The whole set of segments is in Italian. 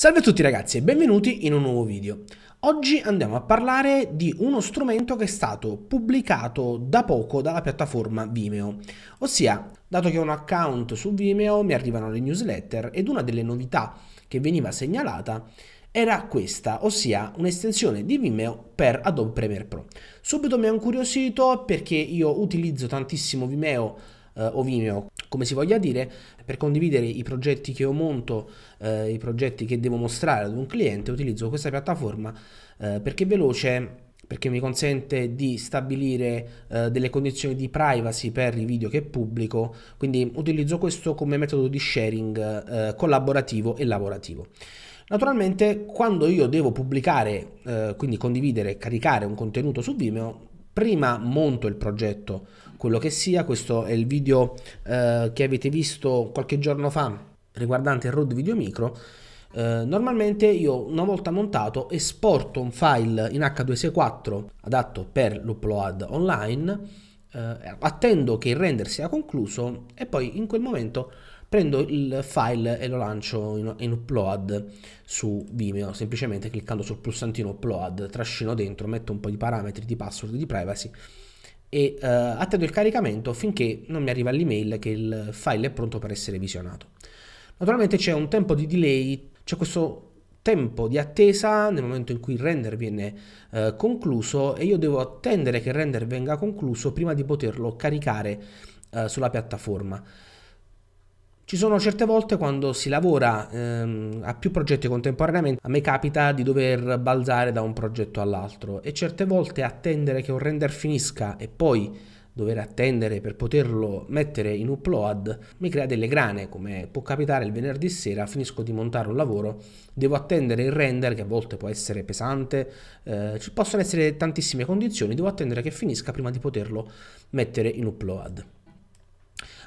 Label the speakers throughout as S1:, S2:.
S1: Salve a tutti ragazzi e benvenuti in un nuovo video. Oggi andiamo a parlare di uno strumento che è stato pubblicato da poco dalla piattaforma Vimeo, ossia dato che ho un account su Vimeo mi arrivano le newsletter ed una delle novità che veniva segnalata era questa, ossia un'estensione di Vimeo per Adobe Premiere Pro. Subito mi ha incuriosito perché io utilizzo tantissimo Vimeo eh, o Vimeo, come si voglia dire, per condividere i progetti che ho monto, eh, i progetti che devo mostrare ad un cliente, utilizzo questa piattaforma eh, perché è veloce perché mi consente di stabilire eh, delle condizioni di privacy per i video che pubblico, quindi utilizzo questo come metodo di sharing eh, collaborativo e lavorativo. Naturalmente quando io devo pubblicare, eh, quindi condividere, caricare un contenuto su Vimeo, prima monto il progetto, quello che sia, questo è il video eh, che avete visto qualche giorno fa riguardante il Rode Video Micro, eh, normalmente io una volta montato esporto un file in H264 adatto per l'upload online, eh, attendo che il render sia concluso e poi in quel momento prendo il file e lo lancio in, in upload su Vimeo, semplicemente cliccando sul pulsantino upload, trascino dentro, metto un po' di parametri, di password, di privacy e eh, attendo il caricamento finché non mi arriva l'email che il file è pronto per essere visionato. Naturalmente c'è un tempo di delay, c'è questo tempo di attesa nel momento in cui il render viene eh, concluso e io devo attendere che il render venga concluso prima di poterlo caricare eh, sulla piattaforma. Ci sono certe volte quando si lavora ehm, a più progetti contemporaneamente, a me capita di dover balzare da un progetto all'altro e certe volte attendere che un render finisca e poi dover attendere per poterlo mettere in upload mi crea delle grane, come può capitare il venerdì sera, finisco di montare un lavoro, devo attendere il render che a volte può essere pesante, eh, ci possono essere tantissime condizioni, devo attendere che finisca prima di poterlo mettere in upload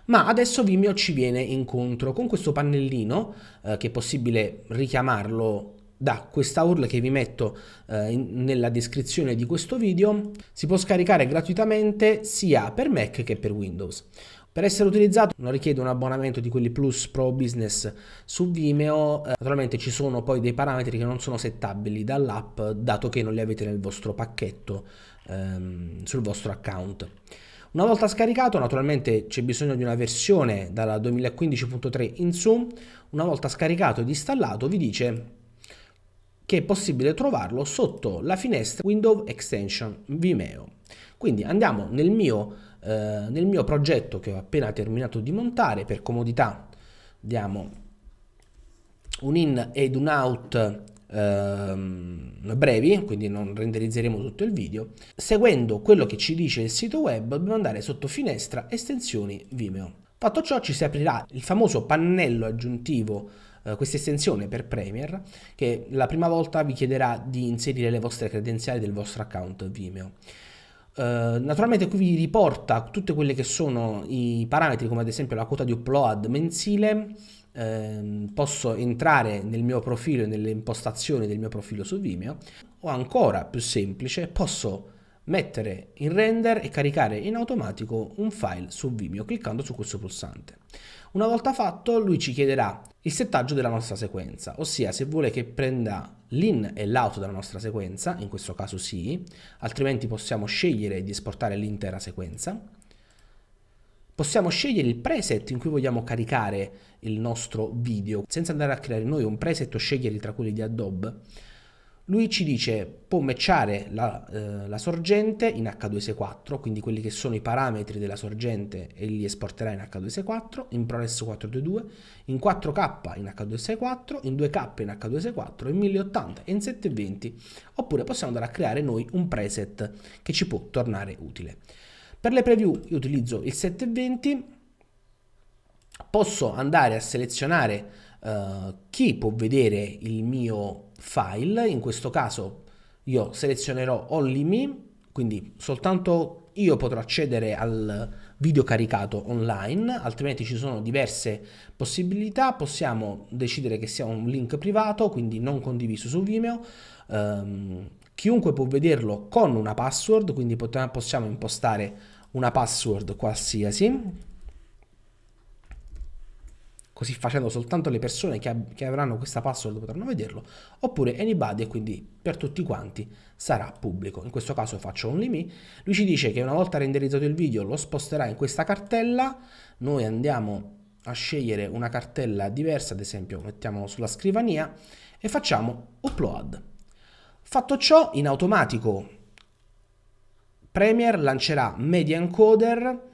S1: ma adesso Vimeo ci viene incontro con questo pannellino eh, che è possibile richiamarlo da questa URL che vi metto eh, in, nella descrizione di questo video si può scaricare gratuitamente sia per Mac che per Windows. Per essere utilizzato non richiede un abbonamento di quelli Plus Pro Business su Vimeo, eh, naturalmente ci sono poi dei parametri che non sono settabili dall'app dato che non li avete nel vostro pacchetto ehm, sul vostro account. Una volta scaricato naturalmente c'è bisogno di una versione dalla 2015.3 in su, una volta scaricato ed installato vi dice che è possibile trovarlo sotto la finestra Windows Extension Vimeo. Quindi andiamo nel mio, eh, nel mio progetto che ho appena terminato di montare, per comodità diamo un in ed un out ehm, brevi, quindi non renderizzeremo tutto il video. Seguendo quello che ci dice il sito web dobbiamo andare sotto finestra estensioni Vimeo. Fatto ciò ci si aprirà il famoso pannello aggiuntivo Uh, questa estensione per Premiere che la prima volta vi chiederà di inserire le vostre credenziali del vostro account Vimeo. Uh, naturalmente qui vi riporta tutte quelle che sono i parametri come ad esempio la quota di upload mensile, ehm, posso entrare nel mio profilo, e nelle impostazioni del mio profilo su Vimeo o ancora più semplice posso mettere in render e caricare in automatico un file su Vimeo cliccando su questo pulsante. Una volta fatto lui ci chiederà il settaggio della nostra sequenza, ossia se vuole che prenda l'in e l'out della nostra sequenza, in questo caso sì, altrimenti possiamo scegliere di esportare l'intera sequenza Possiamo scegliere il preset in cui vogliamo caricare il nostro video senza andare a creare noi un preset o scegliere tra quelli di Adobe. Lui ci dice può matchare la, eh, la sorgente in h 2 s 4 quindi quelli che sono i parametri della sorgente e li esporterà in h 2 s 4 in ProRes 422, in 4K in h 2 s 4 in 2K in h 2 s 4 in 1080 e in 720, oppure possiamo andare a creare noi un preset che ci può tornare utile. Per le preview io utilizzo il 720, posso andare a selezionare uh, chi può vedere il mio file, in questo caso io selezionerò only me, quindi soltanto io potrò accedere al video caricato online, altrimenti ci sono diverse possibilità, possiamo decidere che sia un link privato, quindi non condiviso su Vimeo, um, Chiunque può vederlo con una password, quindi possiamo impostare una password qualsiasi. Così facendo soltanto le persone che, che avranno questa password potranno vederlo, oppure anybody quindi per tutti quanti sarà pubblico. In questo caso faccio only me. Lui ci dice che una volta renderizzato il video lo sposterà in questa cartella. Noi andiamo a scegliere una cartella diversa, ad esempio mettiamo sulla scrivania e facciamo upload. Fatto ciò, in automatico Premiere lancerà Media Encoder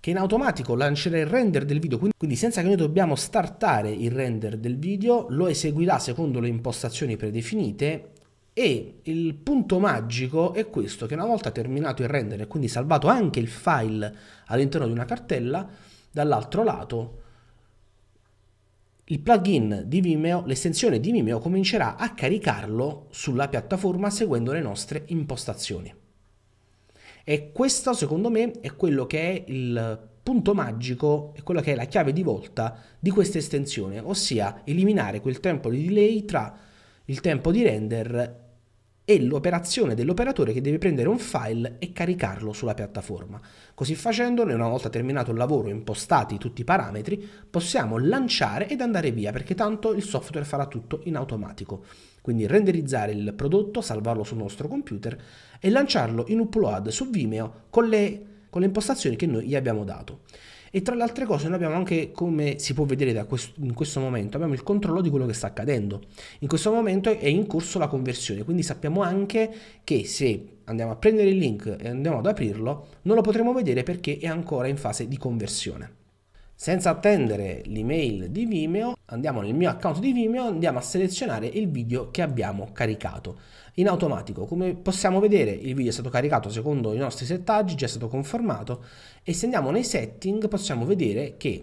S1: che in automatico lancerà il render del video, quindi senza che noi dobbiamo startare il render del video, lo eseguirà secondo le impostazioni predefinite e il punto magico è questo, che una volta terminato il render e quindi salvato anche il file all'interno di una cartella, dall'altro lato il plugin di Vimeo, l'estensione di Vimeo comincerà a caricarlo sulla piattaforma seguendo le nostre impostazioni. E questo secondo me è quello che è il punto magico, è quella che è la chiave di volta di questa estensione, ossia eliminare quel tempo di delay tra il tempo di render e l'operazione dell'operatore che deve prendere un file e caricarlo sulla piattaforma. Così facendo, una volta terminato il lavoro e impostati tutti i parametri, possiamo lanciare ed andare via perché tanto il software farà tutto in automatico. Quindi renderizzare il prodotto, salvarlo sul nostro computer e lanciarlo in upload su Vimeo con le, con le impostazioni che noi gli abbiamo dato. E tra le altre cose noi abbiamo anche, come si può vedere questo, in questo momento, abbiamo il controllo di quello che sta accadendo. In questo momento è in corso la conversione, quindi sappiamo anche che se andiamo a prendere il link e andiamo ad aprirlo, non lo potremo vedere perché è ancora in fase di conversione. Senza attendere l'email di Vimeo, andiamo nel mio account di Vimeo, andiamo a selezionare il video che abbiamo caricato in automatico. Come possiamo vedere il video è stato caricato secondo i nostri settaggi, già è stato conformato e se andiamo nei setting possiamo vedere che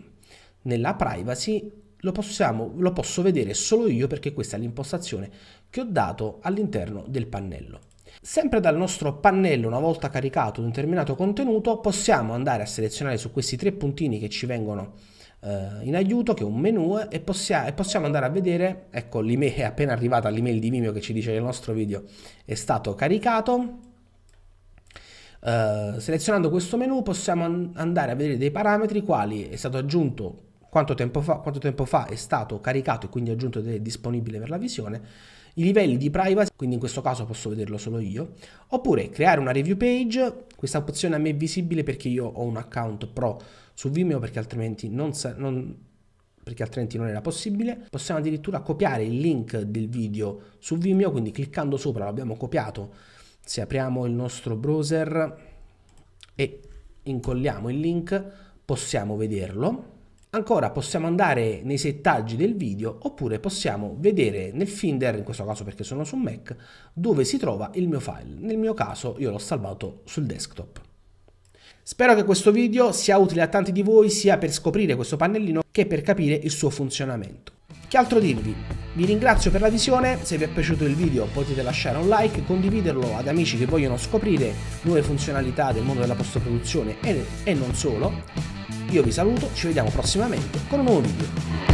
S1: nella privacy lo, possiamo, lo posso vedere solo io perché questa è l'impostazione che ho dato all'interno del pannello. Sempre dal nostro pannello, una volta caricato un determinato contenuto, possiamo andare a selezionare su questi tre puntini che ci vengono eh, in aiuto che è un menu e, possia, e possiamo andare a vedere ecco l'email è appena arrivata l'email di Vimeo che ci dice che il nostro video è stato caricato uh, selezionando questo menu possiamo an andare a vedere dei parametri quali è stato aggiunto quanto tempo fa, quanto tempo fa è stato caricato e quindi aggiunto ed è disponibile per la visione i livelli di privacy, quindi in questo caso posso vederlo solo io, oppure creare una review page, questa opzione a me è visibile perché io ho un account pro su Vimeo perché altrimenti non, sa- non perché altrimenti non era possibile. Possiamo addirittura copiare il link del video su Vimeo, quindi cliccando sopra l'abbiamo copiato. Se apriamo il nostro browser e incolliamo il link, possiamo vederlo. Ancora possiamo andare nei settaggi del video oppure possiamo vedere nel Finder, in questo caso perché sono su Mac, dove si trova il mio file. Nel mio caso io l'ho salvato sul desktop. Spero che questo video sia utile a tanti di voi sia per scoprire questo pannellino che per capire il suo funzionamento. Che altro dirvi? Vi ringrazio per la visione, se vi è piaciuto il video potete lasciare un like, condividerlo ad amici che vogliono scoprire nuove funzionalità del mondo della post-produzione e, e non solo io vi saluto, ci vediamo prossimamente con un nuovo video.